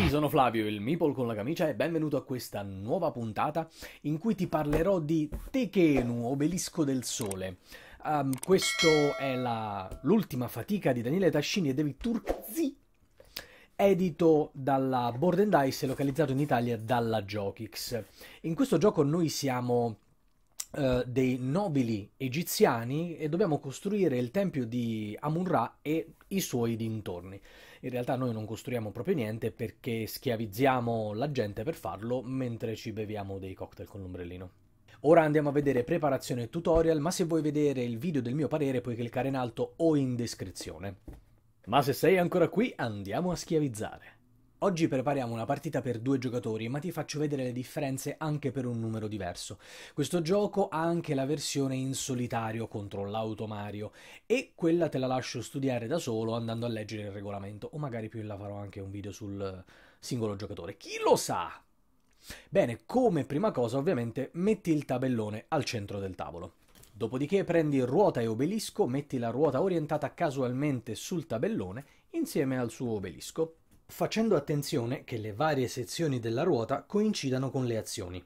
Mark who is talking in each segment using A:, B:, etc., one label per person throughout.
A: Io sono Flavio, il Meeple con la camicia e benvenuto a questa nuova puntata in cui ti parlerò di Tekenu, Obelisco del Sole. Um, ehm, questa è l'ultima fatica di Daniele Tascini e David Turzi, edito dalla Board and Dice e localizzato in Italia dalla Jokix. In questo gioco noi siamo Uh, dei nobili egiziani e dobbiamo costruire il tempio di Amun-Ra e i suoi dintorni in realtà noi non costruiamo proprio niente perché schiavizziamo la gente per farlo mentre ci beviamo dei cocktail con l'ombrellino. Ora andiamo a vedere preparazione e tutorial, ma se vuoi vedere il video del mio parere puoi cliccare in alto o in descrizione. Ma se sei ancora qui, andiamo a schiavizzare. Oggi prepariamo una partita per due giocatori, ma ti faccio vedere le differenze anche per un numero diverso. Questo gioco ha anche la versione in solitario contro l'Auto Mario e quella te la lascio studiare da solo andando a leggere il regolamento o magari più in là farò anche un video sul singolo giocatore. Chi lo sa? Bene, come prima cosa ovviamente metti il tabellone al centro del tavolo. Dopodiché prendi ruota e obelisco, metti la ruota orientata casualmente sul tabellone insieme al suo obelisco facendo attenzione che le varie sezioni della ruota coincidano con le azioni.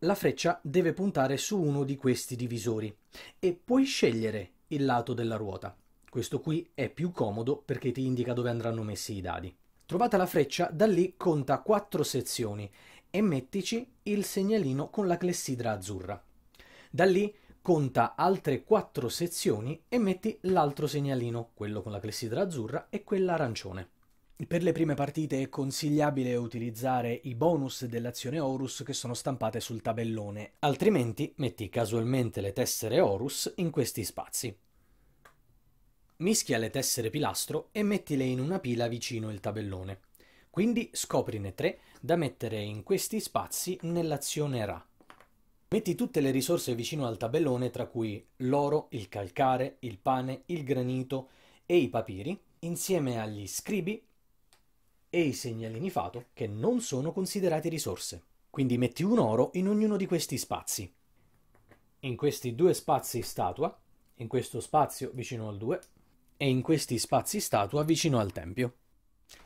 A: La freccia deve puntare su uno di questi divisori e puoi scegliere il lato della ruota. Questo qui è più comodo perché ti indica dove andranno messi i dadi. Trovata la freccia, da lì conta 4 sezioni e mettici il segnalino con la clessidra azzurra. Da lì conta altre 4 sezioni e metti l'altro segnalino, quello con la clessidra azzurra e quella arancione. Per le prime partite è consigliabile utilizzare i bonus dell'azione Horus che sono stampate sul tabellone, altrimenti metti casualmente le tessere Horus in questi spazi. Mischia le tessere pilastro e mettile in una pila vicino il tabellone. Quindi scoprine tre da mettere in questi spazi nell'azione Ra. Metti tutte le risorse vicino al tabellone, tra cui l'oro, il calcare, il pane, il granito e i papiri, insieme agli scribi e i segnalini Fato che non sono considerati risorse. Quindi metti un oro in ognuno di questi spazi. In questi due spazi statua, in questo spazio vicino al 2 e in questi spazi statua vicino al tempio.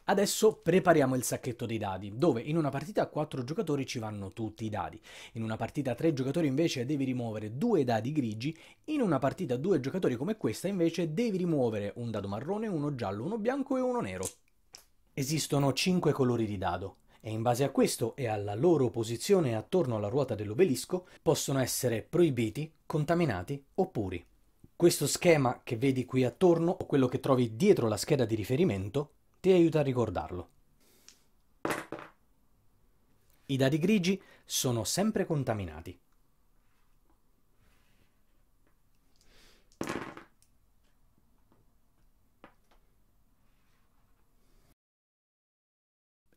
A: Adesso prepariamo il sacchetto dei dadi, dove in una partita a 4 giocatori ci vanno tutti i dadi, in una partita a 3 giocatori invece devi rimuovere 2 dadi grigi, in una partita a 2 giocatori come questa invece devi rimuovere un dado marrone, uno giallo, uno bianco e uno nero. Esistono cinque colori di dado e in base a questo e alla loro posizione attorno alla ruota dell'obelisco possono essere proibiti, contaminati o puri. Questo schema che vedi qui attorno o quello che trovi dietro la scheda di riferimento ti aiuta a ricordarlo. I dadi grigi sono sempre contaminati.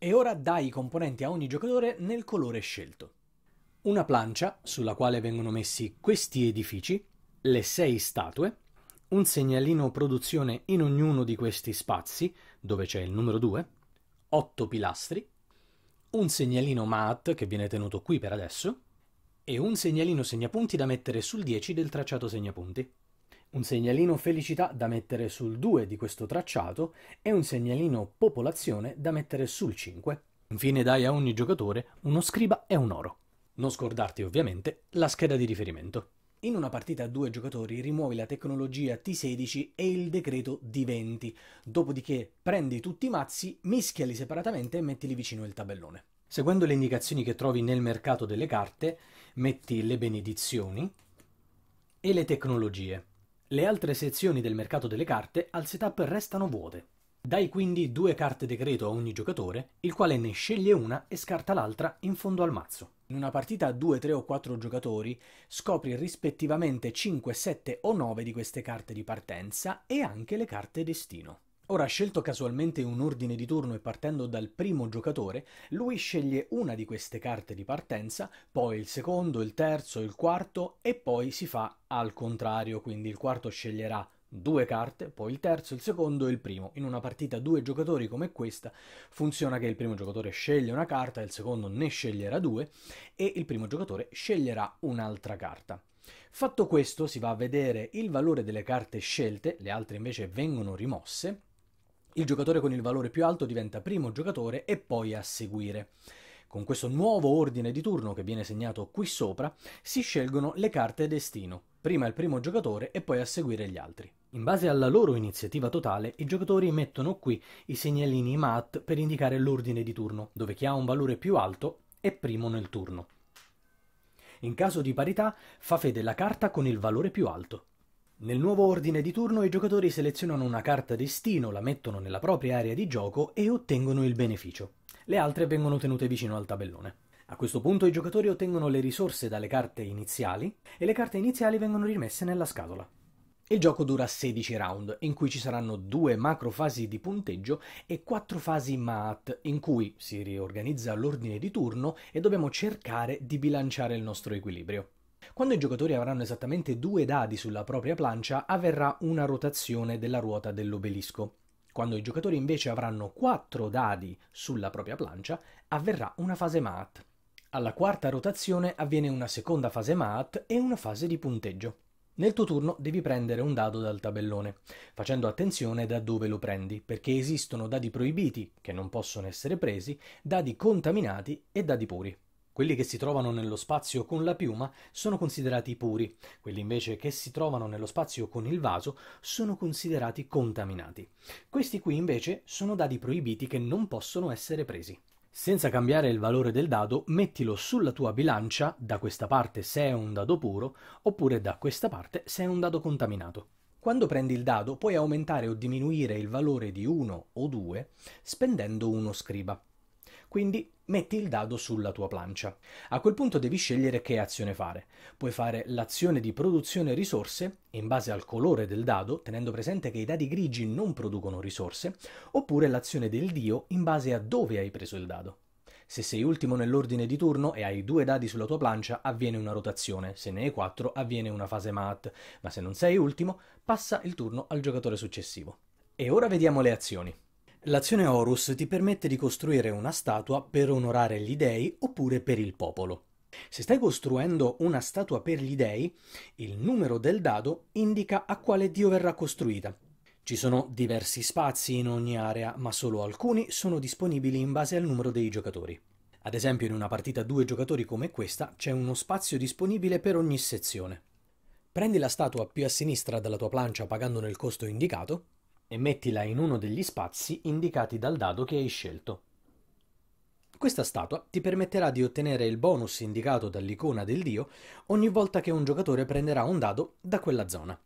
A: e ora dai i componenti a ogni giocatore nel colore scelto. Una plancia sulla quale vengono messi questi edifici, le sei statue, un segnalino produzione in ognuno di questi spazi, dove c'è il numero 2, 8 pilastri, un segnalino MAT che viene tenuto qui per adesso, e un segnalino segnapunti da mettere sul 10 del tracciato segnapunti. Un segnalino felicità da mettere sul 2 di questo tracciato e un segnalino popolazione da mettere sul 5. Infine dai a ogni giocatore uno scriba e un oro. Non scordarti ovviamente la scheda di riferimento. In una partita a due giocatori rimuovi la tecnologia T16 e il decreto D20, dopodiché prendi tutti i mazzi, mischiali separatamente e mettili vicino il tabellone. Seguendo le indicazioni che trovi nel mercato delle carte, metti le benedizioni e le tecnologie. Le altre sezioni del mercato delle carte al setup restano vuote. Dai quindi due carte decreto a ogni giocatore, il quale ne sceglie una e scarta l'altra in fondo al mazzo. In una partita a 2, 3 o 4 giocatori scopri rispettivamente 5, 7 o 9 di queste carte di partenza e anche le carte destino. Ora, scelto casualmente un ordine di turno e partendo dal primo giocatore, lui sceglie una di queste carte di partenza, poi il secondo, il terzo, il quarto e poi si fa al contrario, quindi il quarto sceglierà due carte, poi il terzo, il secondo e il primo. In una partita due giocatori come questa funziona che il primo giocatore sceglie una carta, il secondo ne sceglierà due e il primo giocatore sceglierà un'altra carta. Fatto questo si va a vedere il valore delle carte scelte, le altre invece vengono rimosse il giocatore con il valore più alto diventa primo giocatore e poi a seguire. Con questo nuovo ordine di turno che viene segnato qui sopra, si scelgono le carte destino, prima il primo giocatore e poi a seguire gli altri. In base alla loro iniziativa totale, i giocatori mettono qui i segnalini MAT per indicare l'ordine di turno, dove chi ha un valore più alto è primo nel turno. In caso di parità, fa fede la carta con il valore più alto. Nel nuovo ordine di turno i giocatori selezionano una carta destino, la mettono nella propria area di gioco e ottengono il beneficio. Le altre vengono tenute vicino al tabellone. A questo punto i giocatori ottengono le risorse dalle carte iniziali e le carte iniziali vengono rimesse nella scatola. Il gioco dura 16 round, in cui ci saranno due macro fasi di punteggio e quattro fasi Maat, in cui si riorganizza l'ordine di turno e dobbiamo cercare di bilanciare il nostro equilibrio. Quando i giocatori avranno esattamente due dadi sulla propria plancia, avverrà una rotazione della ruota dell'obelisco. Quando i giocatori invece avranno quattro dadi sulla propria plancia, avverrà una fase Maat. Alla quarta rotazione avviene una seconda fase Maat e una fase di punteggio. Nel tuo turno devi prendere un dado dal tabellone, facendo attenzione da dove lo prendi, perché esistono dadi proibiti, che non possono essere presi, dadi contaminati e dadi puri. Quelli che si trovano nello spazio con la piuma sono considerati puri, quelli invece che si trovano nello spazio con il vaso sono considerati contaminati. Questi qui invece sono dadi proibiti che non possono essere presi. Senza cambiare il valore del dado, mettilo sulla tua bilancia, da questa parte se è un dado puro, oppure da questa parte se è un dado contaminato. Quando prendi il dado puoi aumentare o diminuire il valore di 1 o 2 spendendo uno scriba. Quindi metti il dado sulla tua plancia. A quel punto devi scegliere che azione fare. Puoi fare l'azione di produzione risorse, in base al colore del dado, tenendo presente che i dadi grigi non producono risorse, oppure l'azione del dio in base a dove hai preso il dado. Se sei ultimo nell'ordine di turno e hai due dadi sulla tua plancia, avviene una rotazione, se ne hai quattro avviene una fase mat, ma se non sei ultimo, passa il turno al giocatore successivo. E ora vediamo le azioni. L'azione Horus ti permette di costruire una statua per onorare gli dei oppure per il popolo. Se stai costruendo una statua per gli dei, il numero del dado indica a quale dio verrà costruita. Ci sono diversi spazi in ogni area, ma solo alcuni sono disponibili in base al numero dei giocatori. Ad esempio in una partita a due giocatori come questa c'è uno spazio disponibile per ogni sezione. Prendi la statua più a sinistra della tua plancia pagandone il costo indicato e mettila in uno degli spazi indicati dal dado che hai scelto. Questa statua ti permetterà di ottenere il bonus indicato dall'icona del dio ogni volta che un giocatore prenderà un dado da quella zona.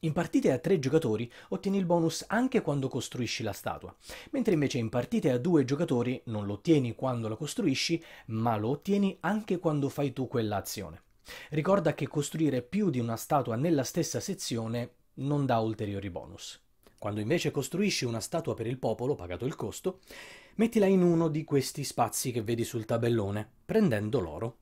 A: In partite a tre giocatori ottieni il bonus anche quando costruisci la statua, mentre invece in partite a due giocatori non lo ottieni quando la costruisci, ma lo ottieni anche quando fai tu quell'azione. Ricorda che costruire più di una statua nella stessa sezione non dà ulteriori bonus. Quando invece costruisci una statua per il popolo, pagato il costo, mettila in uno di questi spazi che vedi sul tabellone, prendendo l'oro.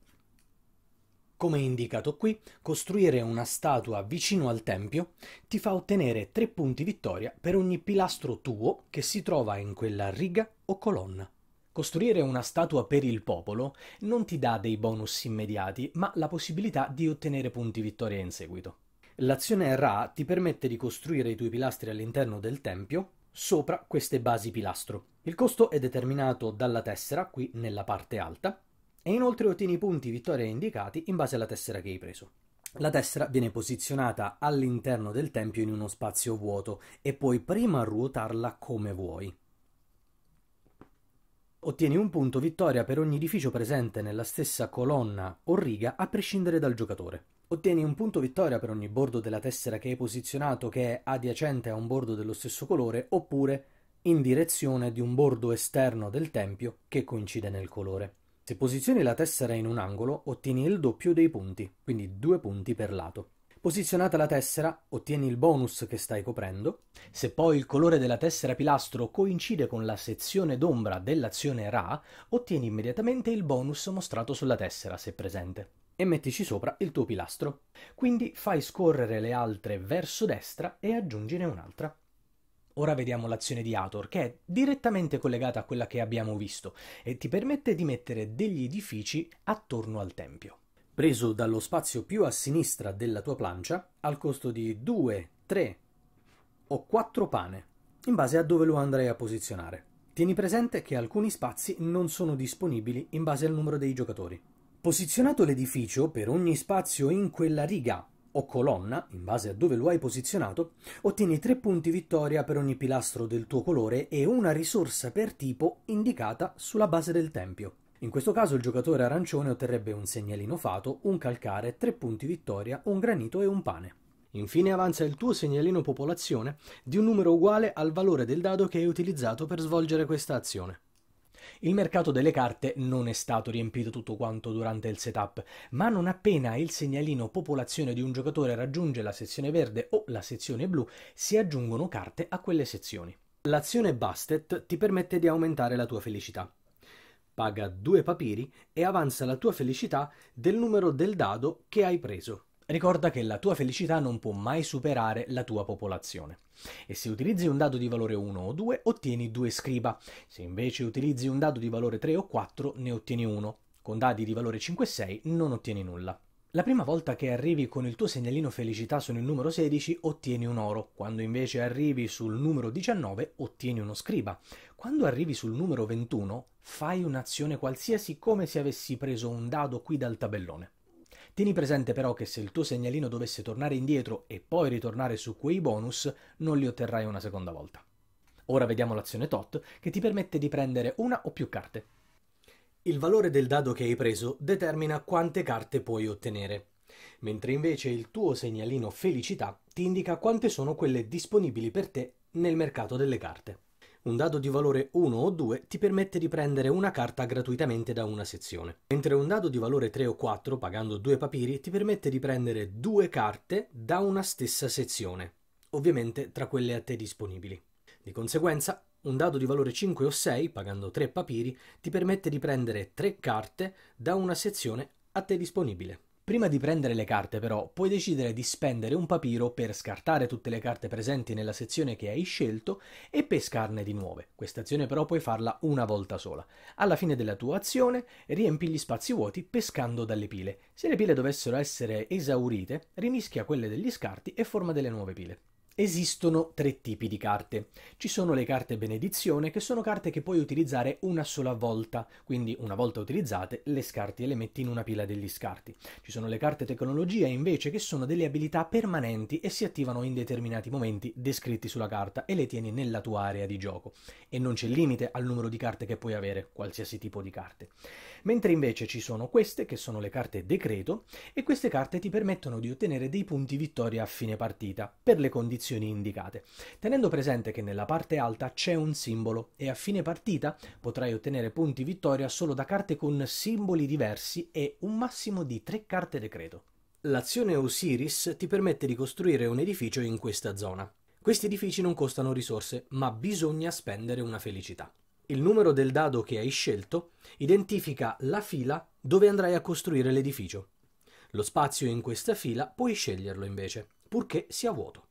A: Come indicato qui, costruire una statua vicino al tempio ti fa ottenere 3 punti vittoria per ogni pilastro tuo che si trova in quella riga o colonna. Costruire una statua per il popolo non ti dà dei bonus immediati, ma la possibilità di ottenere punti vittoria in seguito. L'azione Ra ti permette di costruire i tuoi pilastri all'interno del tempio sopra queste basi pilastro. Il costo è determinato dalla tessera, qui nella parte alta, e inoltre ottieni i punti vittoria indicati in base alla tessera che hai preso. La tessera viene posizionata all'interno del tempio in uno spazio vuoto e puoi prima ruotarla come vuoi. Ottieni un punto vittoria per ogni edificio presente nella stessa colonna o riga a prescindere dal giocatore. Ottieni un punto vittoria per ogni bordo della tessera che hai posizionato che è adiacente a un bordo dello stesso colore oppure in direzione di un bordo esterno del tempio che coincide nel colore. Se posizioni la tessera in un angolo, ottieni il doppio dei punti, quindi due punti per lato. Posizionata la tessera, ottieni il bonus che stai coprendo. Se poi il colore della tessera pilastro coincide con la sezione d'ombra dell'azione Ra, ottieni immediatamente il bonus mostrato sulla tessera, se presente e mettici sopra il tuo pilastro. Quindi fai scorrere le altre verso destra e aggiungine un'altra. Ora vediamo l'azione di Hathor, che è direttamente collegata a quella che abbiamo visto e ti permette di mettere degli edifici attorno al tempio. Preso dallo spazio più a sinistra della tua plancia, al costo di 2, 3 o 4 pane, in base a dove lo andrai a posizionare. Tieni presente che alcuni spazi non sono disponibili in base al numero dei giocatori. Posizionato l'edificio per ogni spazio in quella riga o colonna, in base a dove lo hai posizionato, ottieni 3 punti vittoria per ogni pilastro del tuo colore e una risorsa per tipo indicata sulla base del tempio. In questo caso il giocatore arancione otterrebbe un segnalino fato, un calcare, 3 punti vittoria, un granito e un pane. Infine avanza il tuo segnalino popolazione di un numero uguale al valore del dado che hai utilizzato per svolgere questa azione. Il mercato delle carte non è stato riempito tutto quanto durante il setup, ma non appena il segnalino popolazione di un giocatore raggiunge la sezione verde o la sezione blu, si aggiungono carte a quelle sezioni. L'azione Bastet ti permette di aumentare la tua felicità. Paga due papiri e avanza la tua felicità del numero del dado che hai preso. Ricorda che la tua felicità non può mai superare la tua popolazione. E se utilizzi un dado di valore 1 o 2, ottieni 2 scriba. Se invece utilizzi un dado di valore 3 o 4, ne ottieni 1. Con dadi di valore 5 e 6 non ottieni nulla. La prima volta che arrivi con il tuo segnalino felicità sul numero 16 ottieni un oro, quando invece arrivi sul numero 19 ottieni uno scriba, quando arrivi sul numero 21 fai un'azione qualsiasi come se avessi preso un dado qui dal tabellone. Tieni presente però che se il tuo segnalino dovesse tornare indietro e poi ritornare su quei bonus, non li otterrai una seconda volta. Ora vediamo l'azione tot che ti permette di prendere una o più carte. Il valore del dado che hai preso determina quante carte puoi ottenere, mentre invece il tuo segnalino felicità ti indica quante sono quelle disponibili per te nel mercato delle carte. Un dado di valore 1 o 2 ti permette di prendere una carta gratuitamente da una sezione, mentre un dado di valore 3 o 4, pagando due papiri, ti permette di prendere due carte da una stessa sezione, ovviamente tra quelle a te disponibili. Di conseguenza, un dado di valore 5 o 6, pagando 3 papiri, ti permette di prendere 3 carte da una sezione a te disponibile. Prima di prendere le carte però puoi decidere di spendere un papiro per scartare tutte le carte presenti nella sezione che hai scelto e pescarne di nuove. Questa azione però puoi farla una volta sola. Alla fine della tua azione riempi gli spazi vuoti pescando dalle pile. Se le pile dovessero essere esaurite, rimischia quelle degli scarti e forma delle nuove pile. Esistono tre tipi di carte. Ci sono le carte benedizione, che sono carte che puoi utilizzare una sola volta, quindi una volta utilizzate le scarti e le metti in una pila degli scarti. Ci sono le carte tecnologia, invece, che sono delle abilità permanenti e si attivano in determinati momenti descritti sulla carta e le tieni nella tua area di gioco. E non c'è limite al numero di carte che puoi avere, qualsiasi tipo di carte. Mentre invece ci sono queste, che sono le carte decreto, e queste carte ti permettono di ottenere dei punti vittoria a fine partita, per le condizioni posizioni indicate, tenendo presente che nella parte alta c'è un simbolo e a fine partita potrai ottenere punti vittoria solo da carte con simboli diversi e un massimo di 3 carte decreto. L'azione Osiris ti permette di costruire un edificio in questa zona. Questi edifici non costano risorse, ma bisogna spendere una felicità. Il numero del dado che hai scelto identifica la fila dove andrai a costruire l'edificio. Lo spazio in questa fila puoi sceglierlo invece, purché sia vuoto.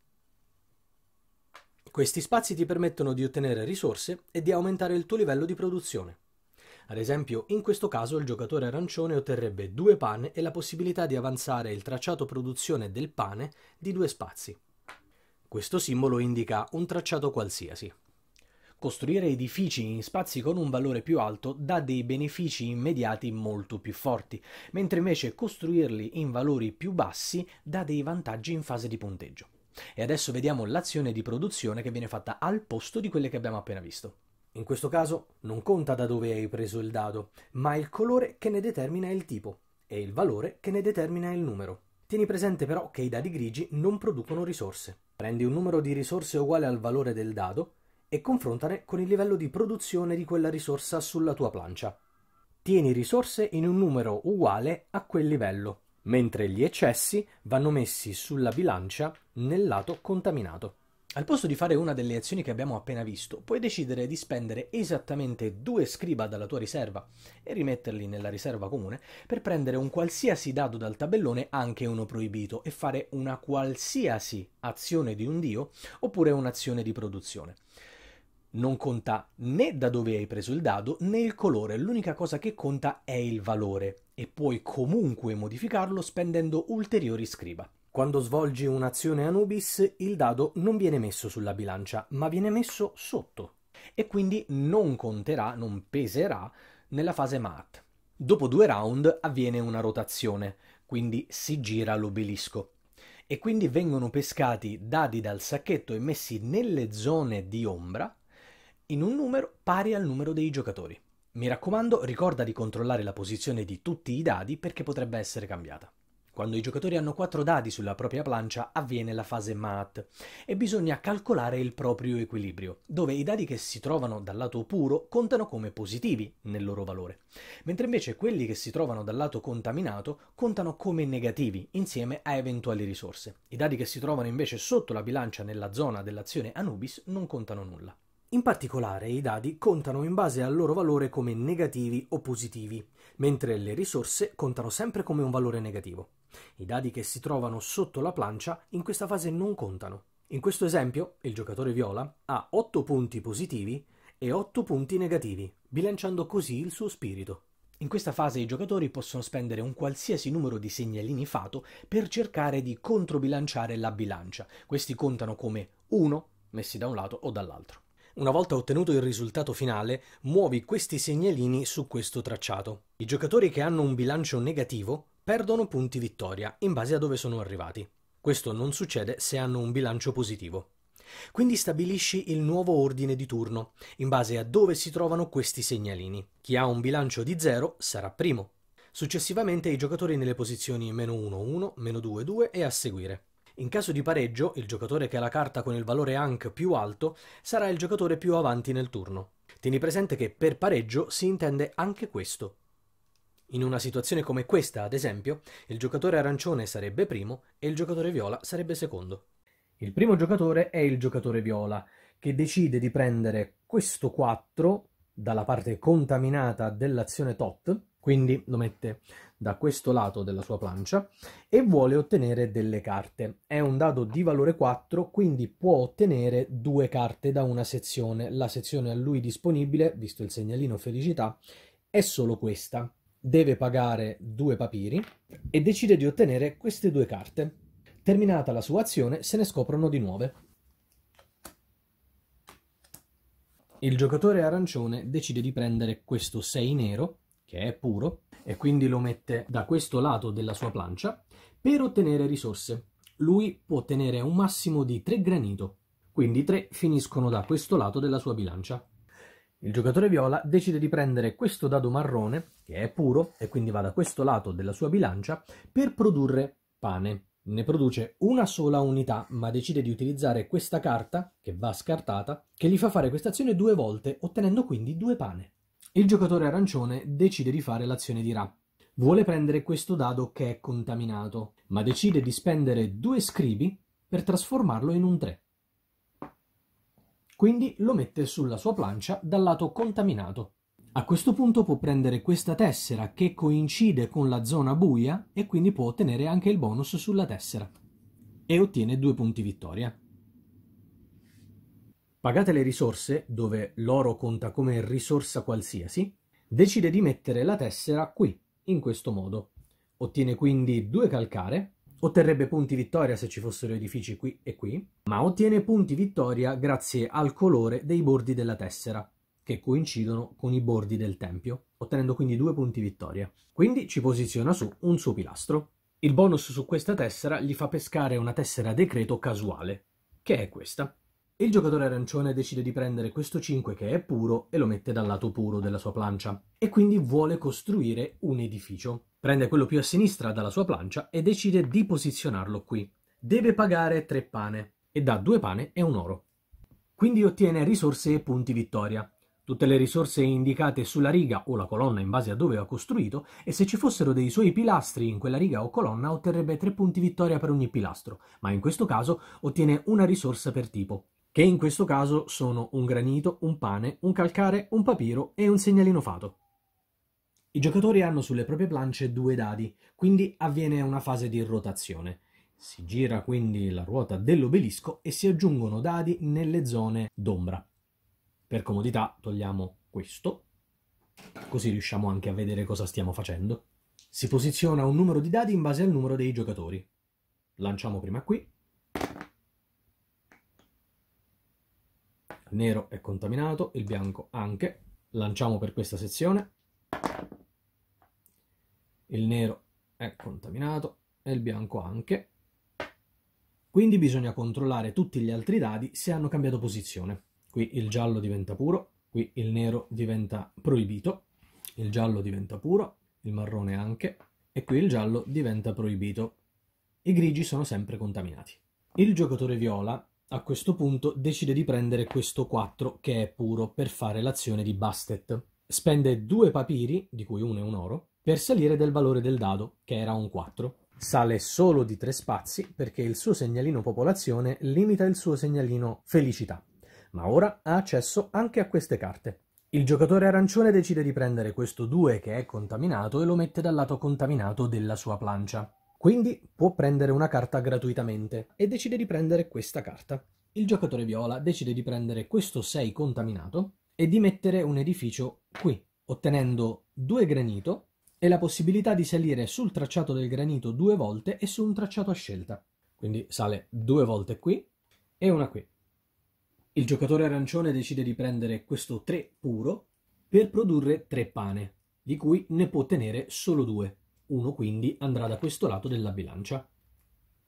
A: Questi spazi ti permettono di ottenere risorse e di aumentare il tuo livello di produzione. Ad esempio, in questo caso il giocatore arancione otterrebbe due pane e la possibilità di avanzare il tracciato produzione del pane di due spazi. Questo simbolo indica un tracciato qualsiasi. Costruire edifici in spazi con un valore più alto dà dei benefici immediati molto più forti, mentre invece costruirli in valori più bassi dà dei vantaggi in fase di punteggio. E adesso vediamo l'azione di produzione che viene fatta al posto di quelle che abbiamo appena visto. In questo caso non conta da dove hai preso il dado, ma il colore che ne determina il tipo e il valore che ne determina il numero. Tieni presente però che i dadi grigi non producono risorse. Prendi un numero di risorse uguale al valore del dado e confrontane con il livello di produzione di quella risorsa sulla tua plancia. Tieni risorse in un numero uguale a quel livello mentre gli eccessi vanno messi sulla bilancia nel lato contaminato. Al posto di fare una delle azioni che abbiamo appena visto, puoi decidere di spendere esattamente due scriba dalla tua riserva e rimetterli nella riserva comune per prendere un qualsiasi dado dal tabellone, anche uno proibito, e fare una qualsiasi azione di un dio oppure un'azione di produzione. Non conta né da dove hai preso il dado né il colore, l'unica cosa che conta è il valore e puoi comunque modificarlo spendendo ulteriori scriba. Quando svolgi un'azione Anubis, il dado non viene messo sulla bilancia, ma viene messo sotto e quindi non conterà, non peserà nella fase Maat. Dopo due round avviene una rotazione, quindi si gira l'obelisco e quindi vengono pescati dadi dal sacchetto e messi nelle zone di ombra in un numero pari al numero dei giocatori. Mi raccomando, ricorda di controllare la posizione di tutti i dadi perché potrebbe essere cambiata. Quando i giocatori hanno 4 dadi sulla propria plancia avviene la fase mat e bisogna calcolare il proprio equilibrio, dove i dadi che si trovano dal lato puro contano come positivi nel loro valore, mentre invece quelli che si trovano dal lato contaminato contano come negativi insieme a eventuali risorse. I dadi che si trovano invece sotto la bilancia nella zona dell'azione Anubis non contano nulla. In particolare i dadi contano in base al loro valore come negativi o positivi, mentre le risorse contano sempre come un valore negativo. I dadi che si trovano sotto la plancia in questa fase non contano. In questo esempio il giocatore viola ha 8 punti positivi e 8 punti negativi, bilanciando così il suo spirito. In questa fase i giocatori possono spendere un qualsiasi numero di segnalini fato per cercare di controbilanciare la bilancia. Questi contano come 1 messi da un lato o dall'altro. Una volta ottenuto il risultato finale, muovi questi segnalini su questo tracciato. I giocatori che hanno un bilancio negativo perdono punti vittoria in base a dove sono arrivati. Questo non succede se hanno un bilancio positivo. Quindi stabilisci il nuovo ordine di turno, in base a dove si trovano questi segnalini. Chi ha un bilancio di 0 sarà primo. Successivamente i giocatori nelle posizioni meno 1, 1, meno 2, 2 e a seguire. In caso di pareggio, il giocatore che ha la carta con il valore Hank più alto sarà il giocatore più avanti nel turno. Tieni presente che per pareggio si intende anche questo. In una situazione come questa, ad esempio, il giocatore arancione sarebbe primo e il giocatore viola sarebbe secondo. Il primo giocatore è il giocatore viola, che decide di prendere questo 4 dalla parte contaminata dell'azione tot quindi lo mette da questo lato della sua plancia e vuole ottenere delle carte. È un dado di valore 4, quindi può ottenere due carte da una sezione. La sezione a lui disponibile, visto il segnalino felicità, è solo questa. Deve pagare due papiri e decide di ottenere queste due carte. Terminata la sua azione, se ne scoprono di nuove. Il giocatore arancione decide di prendere questo 6 nero che è puro, e quindi lo mette da questo lato della sua plancia per ottenere risorse. Lui può ottenere un massimo di 3 granito, quindi 3 finiscono da questo lato della sua bilancia. Il giocatore viola decide di prendere questo dado marrone, che è puro, e quindi va da questo lato della sua bilancia, per produrre pane. Ne produce una sola unità, ma decide di utilizzare questa carta, che va scartata, che gli fa fare questa azione due volte, ottenendo quindi due pane. Il giocatore arancione decide di fare l'azione di Ra. Vuole prendere questo dado che è contaminato, ma decide di spendere due scribi per trasformarlo in un 3. Quindi lo mette sulla sua plancia dal lato contaminato. A questo punto può prendere questa tessera che coincide con la zona buia e quindi può ottenere anche il bonus sulla tessera. E ottiene due punti vittoria pagate le risorse, dove l'oro conta come risorsa qualsiasi, decide di mettere la tessera qui, in questo modo. Ottiene quindi due calcare, otterrebbe punti vittoria se ci fossero edifici qui e qui, ma ottiene punti vittoria grazie al colore dei bordi della tessera, che coincidono con i bordi del tempio, ottenendo quindi due punti vittoria. Quindi ci posiziona su un suo pilastro. Il bonus su questa tessera gli fa pescare una tessera decreto casuale, che è questa. Il giocatore arancione decide di prendere questo 5 che è puro e lo mette dal lato puro della sua plancia e quindi vuole costruire un edificio. Prende quello più a sinistra dalla sua plancia e decide di posizionarlo qui. Deve pagare 3 pane e dà 2 pane e un oro. Quindi ottiene risorse e punti vittoria. Tutte le risorse indicate sulla riga o la colonna in base a dove ha costruito e se ci fossero dei suoi pilastri in quella riga o colonna otterrebbe 3 punti vittoria per ogni pilastro, ma in questo caso ottiene una risorsa per tipo che in questo caso sono un granito, un pane, un calcare, un papiro e un segnalino fato. I giocatori hanno sulle proprie planche due dadi, quindi avviene una fase di rotazione. Si gira quindi la ruota dell'obelisco e si aggiungono dadi nelle zone d'ombra. Per comodità togliamo questo, così riusciamo anche a vedere cosa stiamo facendo. Si posiziona un numero di dadi in base al numero dei giocatori. Lanciamo prima qui nero è contaminato, il bianco anche. Lanciamo per questa sezione. Il nero è contaminato e il bianco anche. Quindi bisogna controllare tutti gli altri dadi se hanno cambiato posizione. Qui il giallo diventa puro, qui il nero diventa proibito, il giallo diventa puro, il marrone anche, e qui il giallo diventa proibito. I grigi sono sempre contaminati. Il giocatore viola a questo punto decide di prendere questo 4 che è puro per fare l'azione di Bastet. Spende due papiri, di cui uno è un oro, per salire del valore del dado, che era un 4. Sale solo di tre spazi perché il suo segnalino popolazione limita il suo segnalino felicità, ma ora ha accesso anche a queste carte. Il giocatore arancione decide di prendere questo 2 che è contaminato e lo mette dal lato contaminato della sua plancia. Quindi può prendere una carta gratuitamente e decide di prendere questa carta. Il giocatore viola decide di prendere questo 6 contaminato e di mettere un edificio qui, ottenendo due granito e la possibilità di salire sul tracciato del granito due volte e su un tracciato a scelta. Quindi sale due volte qui e una qui. Il giocatore arancione decide di prendere questo 3 puro per produrre tre pane, di cui ne può ottenere solo due. 1 quindi andrà da questo lato della bilancia.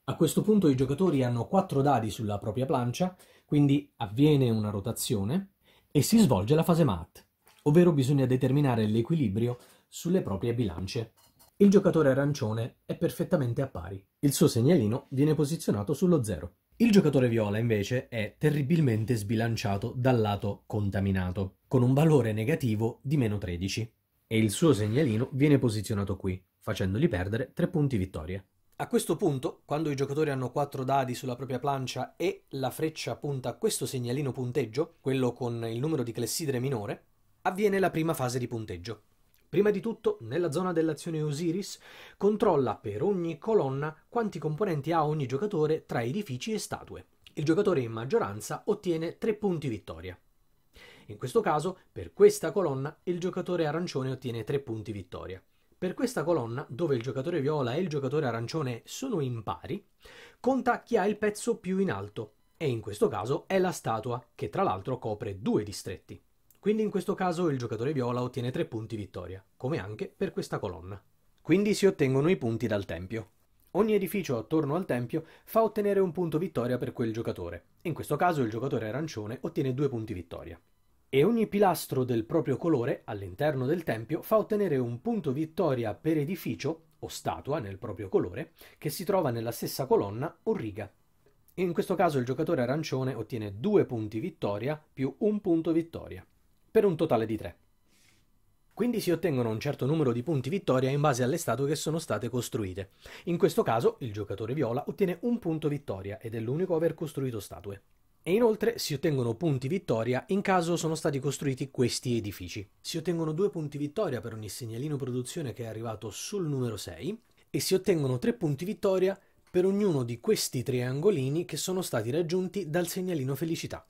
A: A questo punto i giocatori hanno 4 dadi sulla propria plancia, quindi avviene una rotazione e si svolge la fase mat, ovvero bisogna determinare l'equilibrio sulle proprie bilance. Il giocatore arancione è perfettamente a pari, il suo segnalino viene posizionato sullo zero. Il giocatore viola invece è terribilmente sbilanciato dal lato contaminato, con un valore negativo di meno 13, e il suo segnalino viene posizionato qui, facendogli perdere 3 punti vittoria. A questo punto, quando i giocatori hanno 4 dadi sulla propria plancia e la freccia punta a questo segnalino punteggio, quello con il numero di clessidre minore, avviene la prima fase di punteggio. Prima di tutto, nella zona dell'azione Osiris, controlla per ogni colonna quanti componenti ha ogni giocatore tra edifici e statue. Il giocatore in maggioranza ottiene 3 punti vittoria. In questo caso, per questa colonna, il giocatore arancione ottiene 3 punti vittoria. Per questa colonna, dove il giocatore viola e il giocatore arancione sono impari, conta chi ha il pezzo più in alto, e in questo caso è la statua, che tra l'altro copre due distretti. Quindi in questo caso il giocatore viola ottiene tre punti vittoria, come anche per questa colonna. Quindi si ottengono i punti dal tempio. Ogni edificio attorno al tempio fa ottenere un punto vittoria per quel giocatore. In questo caso il giocatore arancione ottiene due punti vittoria e ogni pilastro del proprio colore all'interno del tempio fa ottenere un punto vittoria per edificio o statua nel proprio colore che si trova nella stessa colonna o riga. In questo caso il giocatore arancione ottiene due punti vittoria più un punto vittoria, per un totale di tre. Quindi si ottengono un certo numero di punti vittoria in base alle statue che sono state costruite. In questo caso il giocatore viola ottiene un punto vittoria ed è l'unico a aver costruito statue. E inoltre si ottengono punti vittoria in caso sono stati costruiti questi edifici. Si ottengono due punti vittoria per ogni segnalino produzione che è arrivato sul numero 6 e si ottengono tre punti vittoria per ognuno di questi triangolini che sono stati raggiunti dal segnalino felicità.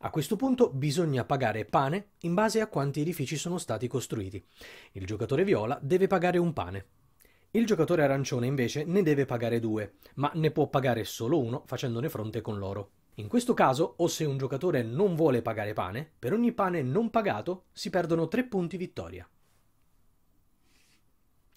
A: A questo punto bisogna pagare pane in base a quanti edifici sono stati costruiti. Il giocatore viola deve pagare un pane. Il giocatore arancione invece ne deve pagare due, ma ne può pagare solo uno facendone fronte con l'oro. In questo caso, o se un giocatore non vuole pagare pane, per ogni pane non pagato si perdono 3 punti vittoria.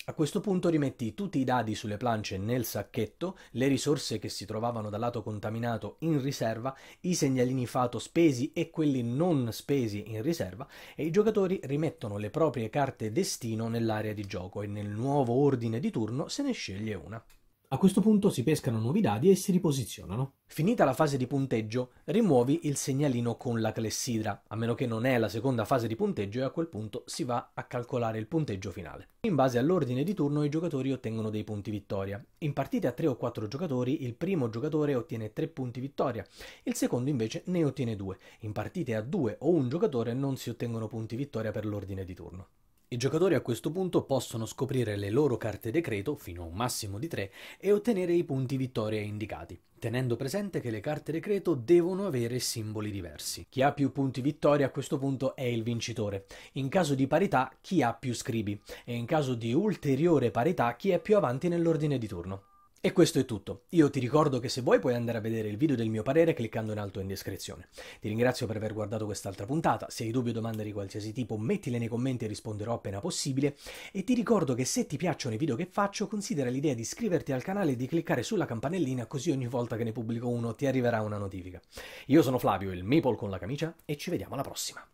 A: A questo punto rimetti tutti i dadi sulle planche nel sacchetto, le risorse che si trovavano dal lato contaminato in riserva, i segnalini fato spesi e quelli non spesi in riserva e i giocatori rimettono le proprie carte destino nell'area di gioco e nel nuovo ordine di turno se ne sceglie una. A questo punto si pescano nuovi dadi e si riposizionano. Finita la fase di punteggio, rimuovi il segnalino con la clessidra, a meno che non è la seconda fase di punteggio e a quel punto si va a calcolare il punteggio finale. In base all'ordine di turno i giocatori ottengono dei punti vittoria. In partite a 3 o 4 giocatori il primo giocatore ottiene 3 punti vittoria, il secondo invece ne ottiene 2. In partite a 2 o 1 giocatore non si ottengono punti vittoria per l'ordine di turno. I giocatori a questo punto possono scoprire le loro carte decreto, fino a un massimo di 3, e ottenere i punti vittoria indicati, tenendo presente che le carte decreto devono avere simboli diversi. Chi ha più punti vittoria a questo punto è il vincitore, in caso di parità chi ha più scribi, e in caso di ulteriore parità chi è più avanti nell'ordine di turno. E questo è tutto. Io ti ricordo che se vuoi puoi andare a vedere il video del mio parere cliccando in alto in descrizione. Ti ringrazio per aver guardato quest'altra puntata, se hai dubbi o domande di qualsiasi tipo mettile nei commenti e risponderò appena possibile e ti ricordo che se ti piacciono i video che faccio considera l'idea di iscriverti al canale e di cliccare sulla campanellina così ogni volta che ne pubblico uno ti arriverà una notifica. Io sono Flavio, il Maple con la camicia e ci vediamo alla prossima.